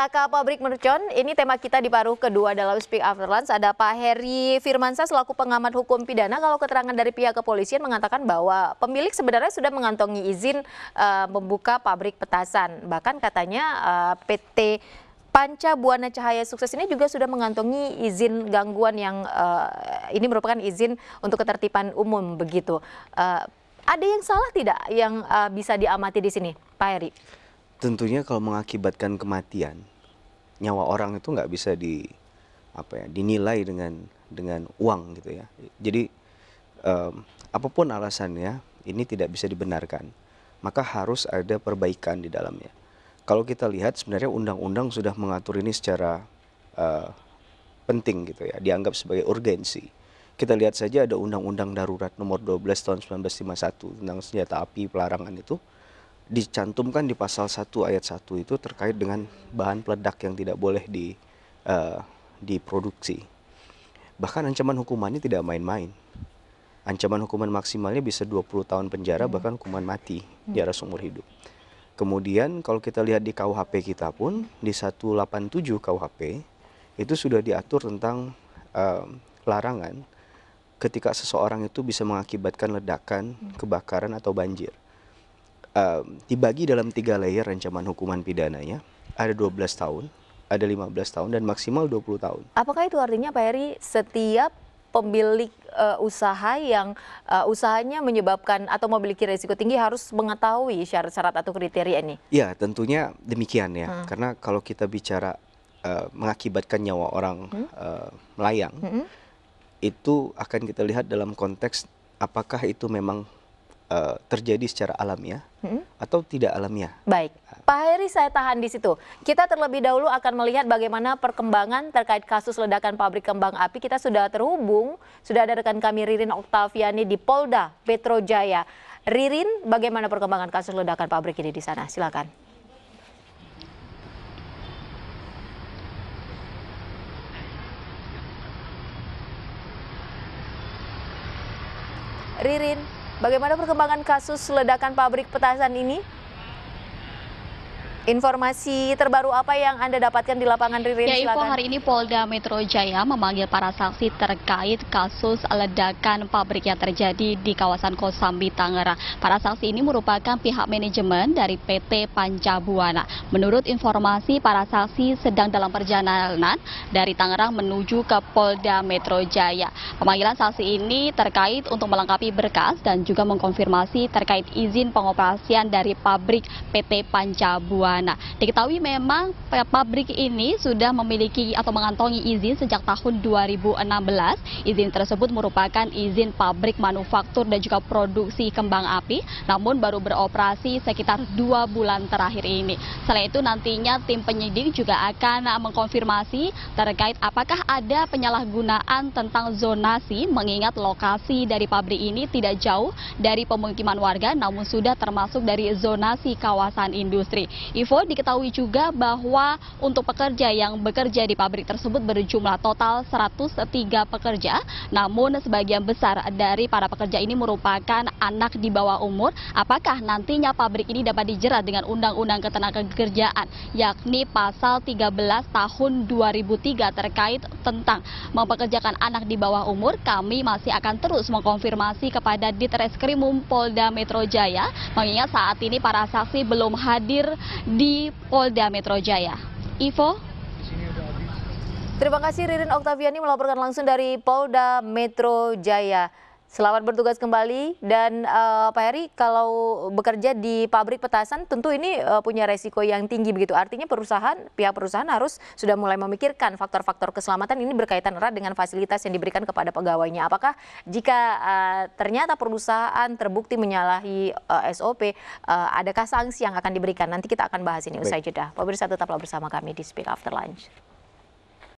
Taka Pabrik Mercon, ini tema kita di paruh kedua dalam Speak After Lunch. Ada Pak Heri Firmansah, selaku pengamat hukum pidana. Kalau keterangan dari pihak kepolisian mengatakan bahwa pemilik sebenarnya sudah mengantongi izin uh, membuka pabrik petasan. Bahkan katanya uh, eh, PT Panca Buana Cahaya Sukses ini juga sudah mengantongi izin gangguan yang uh, ini merupakan izin untuk ketertiban umum begitu. Uh, ada yang salah tidak yang uh, bisa diamati di sini, Pak Heri? tentunya kalau mengakibatkan kematian nyawa orang itu nggak bisa di apa ya dinilai dengan dengan uang gitu ya jadi um, apapun alasannya ini tidak bisa dibenarkan maka harus ada perbaikan di dalamnya kalau kita lihat sebenarnya undang-undang sudah mengatur ini secara uh, penting gitu ya dianggap sebagai urgensi kita lihat saja ada undang-undang darurat nomor 12 tahun 1951 tentang senjata api pelarangan itu dicantumkan di pasal 1 ayat 1 itu terkait dengan bahan peledak yang tidak boleh di uh, diproduksi. Bahkan ancaman hukumannya tidak main-main. Ancaman hukuman maksimalnya bisa 20 tahun penjara hmm. bahkan hukuman mati hmm. jarak seumur hidup. Kemudian kalau kita lihat di KUHP kita pun di 187 KUHP itu sudah diatur tentang uh, larangan ketika seseorang itu bisa mengakibatkan ledakan, hmm. kebakaran atau banjir dibagi dalam tiga layer ancaman hukuman pidananya. Ada 12 tahun, ada 15 tahun, dan maksimal 20 tahun. Apakah itu artinya Pak Heri setiap pemilik uh, usaha yang uh, usahanya menyebabkan atau memiliki risiko tinggi harus mengetahui syarat-syarat atau kriteria ini? Ya, tentunya demikian ya. Hmm. Karena kalau kita bicara uh, mengakibatkan nyawa orang hmm? uh, melayang, hmm? itu akan kita lihat dalam konteks apakah itu memang Eh, terjadi secara alamiah hmm? atau tidak alamiah. Baik, Pak Heri saya tahan di situ. Kita terlebih dahulu akan melihat bagaimana perkembangan terkait kasus ledakan pabrik kembang api. Kita sudah terhubung, sudah ada rekan kami Ririn Oktaviani di Polda Metro Jaya. Ririn, bagaimana perkembangan kasus ledakan pabrik ini di sana? Silakan. Ririn. Bagaimana perkembangan kasus ledakan pabrik petasan ini? Informasi terbaru apa yang Anda dapatkan di lapangan Ririn? Ya, Ivo, hari ini Polda Metro Jaya memanggil para saksi terkait kasus ledakan pabrik yang terjadi di kawasan Kosambi, Tangerang. Para saksi ini merupakan pihak manajemen dari PT Pancabuana. Menurut informasi, para saksi sedang dalam perjalanan dari Tangerang menuju ke Polda Metro Jaya. Pemanggilan saksi ini terkait untuk melengkapi berkas dan juga mengkonfirmasi terkait izin pengoperasian dari pabrik PT Pancabuana nah Diketahui memang pabrik ini sudah memiliki atau mengantongi izin sejak tahun 2016. Izin tersebut merupakan izin pabrik manufaktur dan juga produksi kembang api, namun baru beroperasi sekitar dua bulan terakhir ini. Selain itu nantinya tim penyidik juga akan mengkonfirmasi terkait apakah ada penyalahgunaan tentang zonasi mengingat lokasi dari pabrik ini tidak jauh dari pemukiman warga namun sudah termasuk dari zonasi kawasan industri. Ivo, diketahui juga bahwa untuk pekerja yang bekerja di pabrik tersebut berjumlah total 103 pekerja, namun sebagian besar dari para pekerja ini merupakan anak di bawah umur. Apakah nantinya pabrik ini dapat dijerat dengan Undang-Undang Ketenagakerjaan, yakni Pasal 13 Tahun 2003 terkait tentang mempekerjakan anak di bawah umur, kami masih akan terus mengkonfirmasi kepada Ditreskrimum Polda Metro Jaya, mengingat saat ini para saksi belum hadir di Polda Metro Jaya. Ivo? Terima kasih Ririn Oktaviani melaporkan langsung dari Polda Metro Jaya. Selamat bertugas kembali dan uh, Pak Heri kalau bekerja di pabrik petasan tentu ini uh, punya resiko yang tinggi begitu. Artinya perusahaan pihak perusahaan harus sudah mulai memikirkan faktor-faktor keselamatan ini berkaitan erat dengan fasilitas yang diberikan kepada pegawainya. Apakah jika uh, ternyata perusahaan terbukti menyalahi uh, SOP, uh, adakah sanksi yang akan diberikan? Nanti kita akan bahas ini usai jeda. Pemirsa tetaplah bersama kami di Speak After Lunch.